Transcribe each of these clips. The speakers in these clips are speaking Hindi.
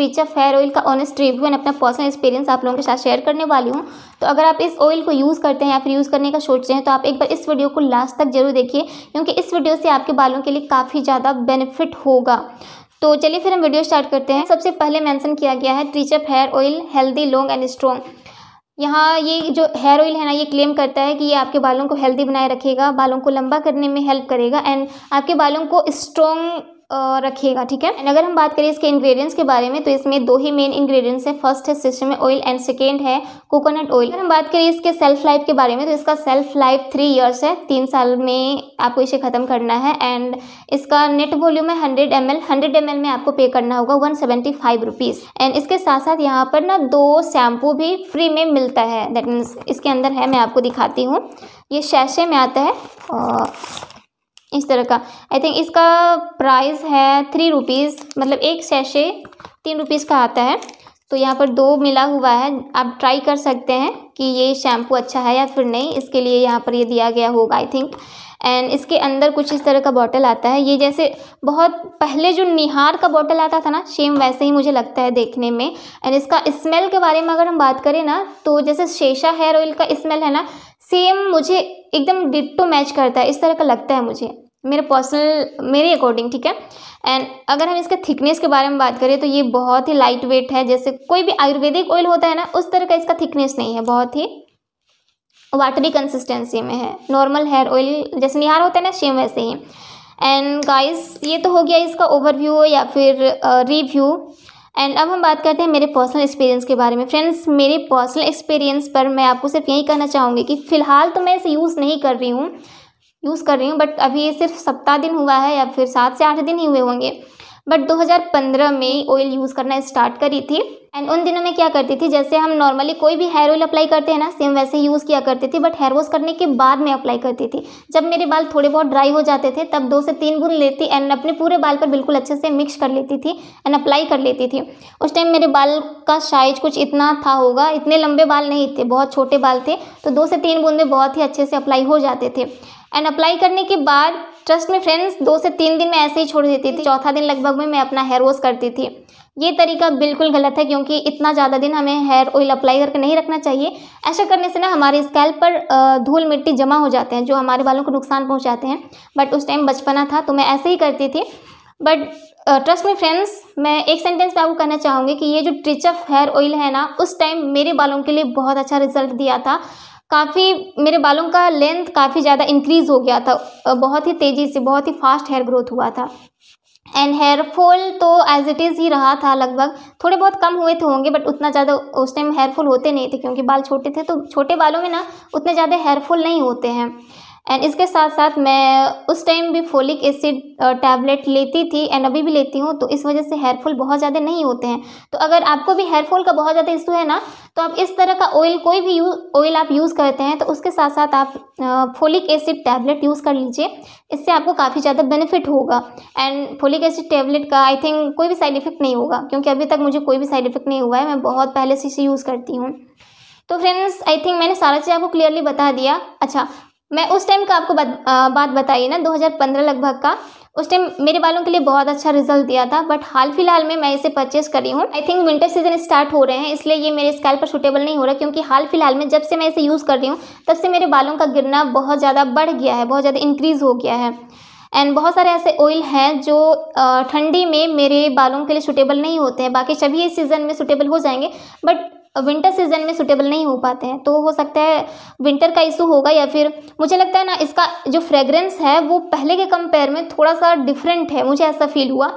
ट्रीचा फेयर ऑयल का ऑनेस्ट रिव्यू एंड अपना पर्सनल एक्सपीरियंस आप लोगों के साथ शेयर करने वाली हूँ तो अगर आप इस ऑयल को यूज़ करते हैं या फिर यूज़ करने का सोचते हैं तो आप एक बार इस वीडियो को लास्ट तक जरूर देखिए क्योंकि इस वीडियो से आपके बालों के लिए काफ़ी ज़्यादा बेनिफिट होगा तो चलिए फिर हम वीडियो स्टार्ट करते हैं सबसे पहले मैंसन किया गया है Trichup hair oil healthy long and strong यहाँ ये जो हेयर ऑयल है ना ये क्लेम करता है कि ये आपके बालों को हेल्दी बनाए रखेगा बालों को लंबा करने में हेल्प करेगा एंड आपके बालों को स्ट्रॉन्ग रखिएगा ठीक है एंड अगर हम बात करें इसके इंग्रेडिएंट्स के बारे में तो इसमें दो ही मेन इंग्रेडिएंट्स हैं फर्स्ट है सिस्टम ऑयल एंड सेकेंड है कोकोनट ऑयल अगर हम बात करें इसके सेल्फ लाइफ के बारे में तो इसका सेल्फ लाइफ थ्री ईयर्स है तीन साल में आपको इसे ख़त्म करना है एंड इसका नेट वॉल्यूम है hundred M L hundred M L में आपको पे करना होगा one seventy five rupees and इसके साथ साथ यहाँ पर ना दो शैम्पू भी फ्री में मिलता है दैट मीन्स इसके अंदर है मैं आपको दिखाती हूँ ये शैशे में आता है और इस तरह का आई थिंक इसका प्राइस है थ्री रुपीज़ मतलब एक सैशे तीन रुपीज़ का आता है तो यहाँ पर दो मिला हुआ है आप ट्राई कर सकते हैं कि ये शैम्पू अच्छा है या फिर नहीं इसके लिए यहाँ पर ये दिया गया होगा आई थिंक एंड इसके अंदर कुछ इस तरह का बॉटल आता है ये जैसे बहुत पहले जो निहार का बॉटल आता था ना सेम वैसे ही मुझे लगता है देखने में एंड इसका स्मेल के बारे में अगर हम बात करें ना तो जैसे शेषा हेयर ऑयल का स्मेल है ना सेम मुझे एकदम डिट्टो मैच करता है इस तरह का लगता है मुझे मेरे पर्सनल मेरे अकॉर्डिंग ठीक है एंड अगर हम इसके थिकनेस के बारे में बात करें तो ये बहुत ही लाइट वेट है जैसे कोई भी आयुर्वेदिक ऑयल होता है ना उस तरह का इसका थिकनेस नहीं है बहुत ही वाटरी कंसिस्टेंसी में है नॉर्मल हेयर ऑयल जैसे निहार होता है ना सेम वैसे ही एंड गाइस ये तो हो गया इसका ओवरव्यू या फिर रिव्यू एंड अब हम बात करते हैं मेरे पर्सनल एक्सपीरियंस के बारे में फ्रेंड्स मेरे पर्सनल एक्सपीरियंस पर मैं आपको सिर्फ यही कहना चाहूँगी कि फ़िलहाल तो मैं इसे यूज़ नहीं कर रही हूँ यूज़ कर रही हूँ बट अभी ये सिर्फ सप्ताह दिन हुआ है या फिर सात से आठ दिन ही हुए होंगे बट 2015 में ऑयल यूज़ करना स्टार्ट करी थी एंड उन दिनों में क्या करती थी जैसे हम नॉर्मली कोई भी हेयर ऑयल अप्लाई करते हैं ना सेम वैसे यूज़ किया करती थी बट हेयर वॉश करने के बाद मैं अप्लाई करती थी जब मेरे बाल थोड़े बहुत ड्राई हो जाते थे तब दो से तीन बूंद लेती एंड अपने पूरे बाल पर बिल्कुल अच्छे से मिक्स कर लेती थी एंड अप्लाई कर लेती थी उस टाइम मेरे बाल का साइज कुछ इतना था होगा इतने लंबे बाल नहीं थे बहुत छोटे बाल थे तो दो से तीन बूंद में बहुत ही अच्छे से अप्लाई हो जाते थे एंड अप्लाई करने के बाद ट्रस्ट में फ्रेंड्स दो से तीन दिन में ऐसे ही छोड़ देती थी चौथा दिन लगभग में मैं अपना हेयर वॉश करती थी ये तरीका बिल्कुल गलत है क्योंकि इतना ज़्यादा दिन हमें हेयर ऑयल अप्लाई करके नहीं रखना चाहिए ऐसा करने से ना हमारे स्कैल्प पर धूल मिट्टी जमा हो जाते हैं जो हमारे बालों को नुकसान पहुँचाते हैं बट उस टाइम बचपना था तो मैं ऐसे ही करती थी बट ट्रस्ट में फ्रेंड्स मैं एक सेंटेंस में आपको कहना चाहूँगी कि ये जो ट्रिच ऑफ हेयर ऑयल है ना उस टाइम मेरे बालों के लिए बहुत अच्छा रिजल्ट दिया था काफ़ी मेरे बालों का लेंथ काफ़ी ज़्यादा इंक्रीज़ हो गया था बहुत ही तेज़ी से बहुत ही फास्ट हेयर ग्रोथ हुआ था एंड हेयर फॉल तो एज इट इज़ ही रहा था लगभग थोड़े बहुत कम हुए थे तो होंगे बट उतना ज़्यादा उस टाइम हेयर फॉल होते नहीं थे क्योंकि बाल छोटे थे तो छोटे बालों में ना उतने ज़्यादा हेयर फॉल नहीं होते हैं एंड इसके साथ साथ मैं उस टाइम भी फोलिक एसिड टैबलेट लेती थी एंड अभी भी लेती हूँ तो इस वजह से हेयर फॉल बहुत ज़्यादा नहीं होते हैं तो अगर आपको भी हेयर फॉल का बहुत ज़्यादा इशू है ना तो आप इस तरह का ऑयल कोई भी ऑयल आप यूज़ करते हैं तो उसके साथ साथ आप फोलिक एसिड टैबलेट यूज़ कर लीजिए इससे आपको काफ़ी ज़्यादा बेनिफिट होगा एंड फोलिक एसिड टैबलेट का आई थिंक कोई भी साइड इफेक्ट नहीं होगा क्योंकि अभी तक मुझे कोई भी साइड इफेक्ट नहीं हुआ है मैं बहुत पहले से इसे यूज़ करती हूँ तो फ्रेंड्स आई थिंक मैंने सारा चीज़ आपको क्लियरली बता दिया अच्छा मैं उस टाइम का आपको बात बताइए ना 2015 लगभग का उस टाइम मेरे बालों के लिए बहुत अच्छा रिजल्ट दिया था बट हाल फिलहाल में मैं इसे परचेस करी हूँ I think winter season start हो रहे हैं इसलिए ये मेरे स्कैल पर सूटेबल नहीं हो रहा क्योंकि हाल फिलहाल में जब से मैं इसे यूज़ कर रही हूँ तब से मेरे बालों का गिरना बहुत ज़्यादा बढ़ गया है बहुत ज़्यादा इंक्रीज़ हो गया है एंड बहुत सारे ऐसे ऑयल हैं जो ठंडी में मेरे बालों के लिए सूटेबल नहीं होते हैं बाकी सभी सीज़न में सूटेबल हो जाएंगे बट विंटर सीजन में सूटेबल नहीं हो पाते हैं तो हो सकता है विंटर का इशू होगा या फिर मुझे लगता है ना इसका जो फ्रेगरेंस है वो पहले के कंपेयर में थोड़ा सा डिफरेंट है मुझे ऐसा फील हुआ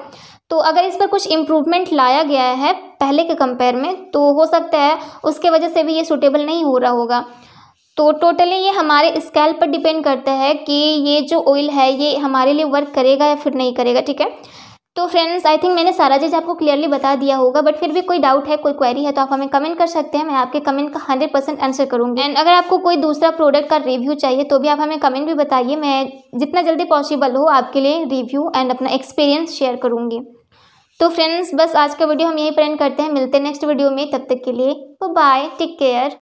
तो अगर इस पर कुछ इम्प्रूवमेंट लाया गया है पहले के कंपेयर में तो हो सकता है उसके वजह से भी ये सूटेबल नहीं हो रहा होगा तो टोटली ये हमारे स्केल पर डिपेंड करता है कि ये जो ऑयल है ये हमारे लिए वर्क करेगा या फिर नहीं करेगा ठीक है तो फ्रेंड्स आई थिंक मैंने सारा चीज़ आपको क्लियरली बता दिया होगा बट फिर भी कोई डाउट है कोई क्वेरी है तो आप हमें कमेंट कर सकते हैं मैं आपके कमेंट का हंड्रेड परसेंट आंसर करूँगी एंड अगर आपको कोई दूसरा प्रोडक्ट का रिव्यू चाहिए तो भी आप हमें कमेंट भी बताइए मैं जितना जल्दी पॉसिबल हो आपके लिए रिव्यू एंड अपना एक्सपीरियंस शेयर करूँगी तो फ्रेंड्स बस आज का वीडियो हम यहीं पर एंड करते हैं मिलते हैं नेक्स्ट वीडियो में तब तक के लिए बाय टेक केयर